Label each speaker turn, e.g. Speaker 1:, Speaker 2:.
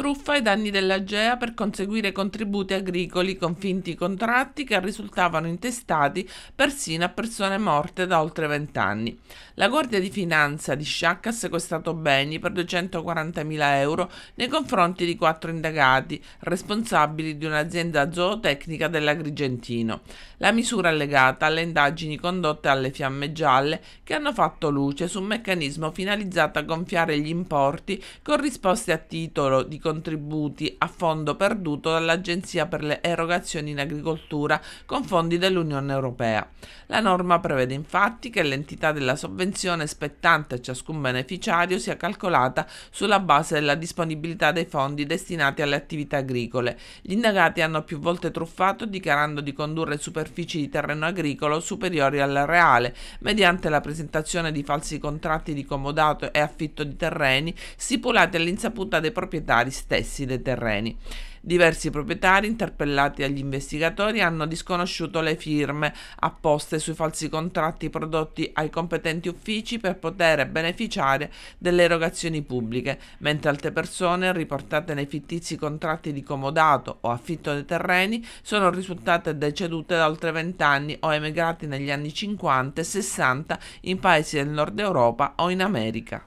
Speaker 1: truffa ai danni dell'Agea per conseguire contributi agricoli con finti contratti che risultavano intestati persino a persone morte da oltre vent'anni. La Guardia di Finanza di Sciacca ha sequestrato beni per 240.000 euro nei confronti di quattro indagati, responsabili di un'azienda zootecnica dell'Agrigentino. La misura è legata alle indagini condotte alle fiamme gialle che hanno fatto luce su un meccanismo finalizzato a gonfiare gli importi corrisposti a titolo di contributi a fondo perduto dall'Agenzia per le erogazioni in agricoltura con fondi dell'Unione Europea. La norma prevede infatti che l'entità della sovvenzione spettante a ciascun beneficiario sia calcolata sulla base della disponibilità dei fondi destinati alle attività agricole. Gli indagati hanno più volte truffato dichiarando di condurre superfici di terreno agricolo superiori al reale mediante la presentazione di falsi contratti di comodato e affitto di terreni stipulati all'insaputa dei proprietari proprietari stessi dei terreni. Diversi proprietari interpellati dagli investigatori hanno disconosciuto le firme apposte sui falsi contratti prodotti ai competenti uffici per poter beneficiare delle erogazioni pubbliche, mentre altre persone riportate nei fittizi contratti di comodato o affitto dei terreni sono risultate decedute da oltre 20 anni o emigrati negli anni 50 e 60 in paesi del nord Europa o in America.